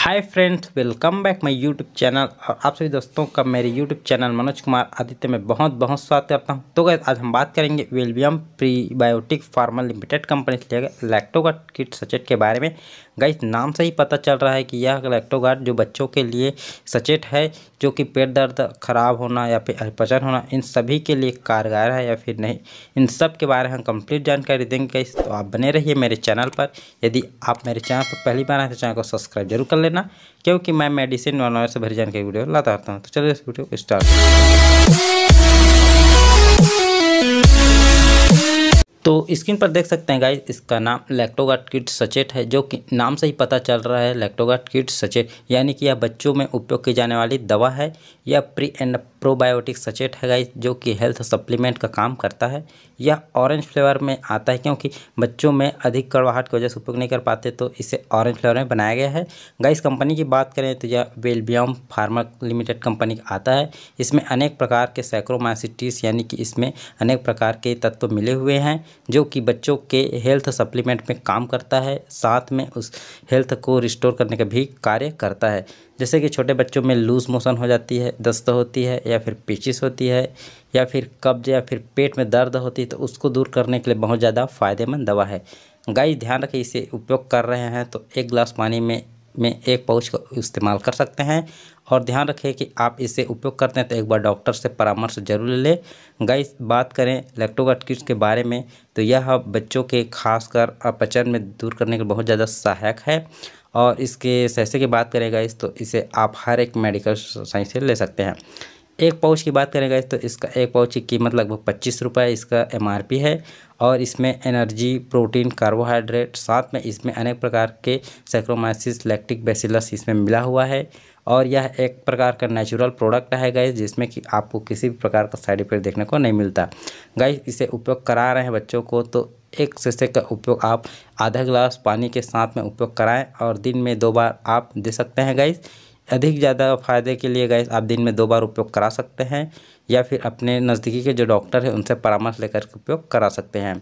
hi friends welcome back my YouTube channel और आप सभी दोस्तों का मेरे यूट्यूब चैनल मनोज कुमार आदित्य में बहुत बहुत स्वागत करता हूं तो गैस आज हम बात करेंगे वेलवियम प्रीबायोटिक फार्मा लिमिटेड कंपनी से लिया गया लैक्टोगार्ड किट सचेट के बारे में गैस नाम से ही पता चल रहा है कि यह लैक्टोगार्ड जो बच्चों के लिए सचेट है जो कि पेट दर्द खराब होना या फिर अपचन होना इन सभी के लिए कारगर है या फिर नहीं इन सब के बारे में हम कम्प्लीट जानकारी देंगे गैस तो आप बने रहिए मेरे चैनल पर यदि आप मेरे चैनल पर पहली बार आए तो चैनल को सब्सक्राइब जरूर कर लें लेना क्योंकि मैं मेडिसिन और नॉलेज से भरी जाने की वीडियो लाता रहता हूँ तो चलो इस वीडियो स्टार्ट तो स्क्रीन पर देख सकते हैं गाइज इसका नाम लैक्टोगाट किट सचेट है जो कि नाम से ही पता चल रहा है लैक्टोगाट किट सचेट यानी कि यह बच्चों में उपयोग की जाने वाली दवा है यह प्री एंड प्रोबायोटिक सचेट है गाइस जो कि हेल्थ सप्लीमेंट का काम करता है यह ऑरेंज फ्लेवर में आता है क्योंकि बच्चों में अधिक कड़वाहट की वजह से उपयोग नहीं कर पाते तो इसे ऑरेंज फ्लेवर में बनाया गया है गाइस कंपनी की बात करें तो यह वेलबियम फार्मा लिमिटेड कंपनी का आता है इसमें अनेक प्रकार के सैक्रोमाइसिटीस यानी कि इसमें अनेक प्रकार के तत्व मिले हुए हैं जो कि बच्चों के हेल्थ सप्लीमेंट में काम करता है साथ में उस हेल्थ को रिस्टोर करने का भी कार्य करता है जैसे कि छोटे बच्चों में लूज़ मोशन हो जाती है दस्त होती है या फिर पेचिस होती है या फिर कब्ज या फिर पेट में दर्द होती है तो उसको दूर करने के लिए बहुत ज़्यादा फ़ायदेमंद दवा है गाय ध्यान रखें इसे उपयोग कर रहे हैं तो एक गिलास पानी में में एक पाउच का इस्तेमाल कर सकते हैं और ध्यान रखें कि आप इसे उपयोग करते हैं तो एक बार डॉक्टर से परामर्श जरूर ले लें गई बात करें लैक्टोगाट किड्स के बारे में तो यह बच्चों के खासकर अपचन में दूर करने के लिए बहुत ज़्यादा सहायक है और इसके सैसे की बात करें गाइस तो इसे आप हर एक मेडिकल साइंस से ले सकते हैं एक पाउच की बात करें गए तो इसका एक पाउच की कीमत लगभग पच्चीस रुपये इसका एम है और इसमें एनर्जी प्रोटीन कार्बोहाइड्रेट साथ में इसमें अनेक प्रकार के सैक्रोमाइसिस लैक्टिक बेसिलस इसमें मिला हुआ है और यह एक प्रकार का नेचुरल प्रोडक्ट है गाइस जिसमें कि आपको किसी भी प्रकार का साइड इफेक्ट देखने को नहीं मिलता गाइस इसे उपयोग करा रहे हैं बच्चों को तो एक शीशे का उपयोग आप आधा गिलास पानी के साथ में उपयोग कराएं और दिन में दो बार आप दे सकते हैं गाइस अधिक ज़्यादा फ़ायदे के लिए गैस आप दिन में दो बार उपयोग करा सकते हैं या फिर अपने नज़दीकी के जो डॉक्टर हैं उनसे परामर्श लेकर उपयोग करा सकते हैं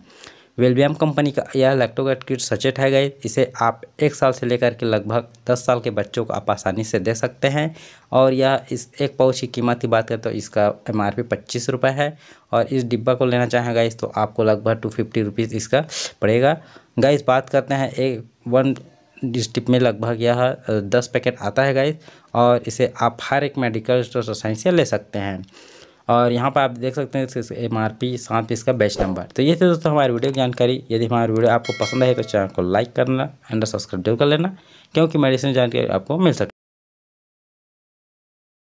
वेलबियम कंपनी का यह लैक्टोगेट किट सचेट है गैस इसे आप एक साल से लेकर के लगभग दस साल के बच्चों को आप आसानी से दे सकते हैं और यह इस एक पाउच की कीमत की बात करें तो इसका एम आर पी पच्चीस रुपये है और इस डिब्बा को लेना चाहें गैस तो आपको लगभग टू फिफ्टी रुपीज़ इसका पड़ेगा गैस बात करते हैं एक वन इस में लगभग यह दस पैकेट आता है गाइस और इसे आप हर एक मेडिकल स्टोर साइंस से ले सकते हैं और यहाँ पर आप देख सकते हैं एम आर पी साथ इसका बैच नंबर तो ये थे दोस्तों हमारी वीडियो की जानकारी यदि हमारी वीडियो आपको पसंद आए तो चैनल को लाइक करना एंड सब्सक्राइब जरूर कर लेना क्योंकि मेडिसिन जानकारी आपको मिल सकती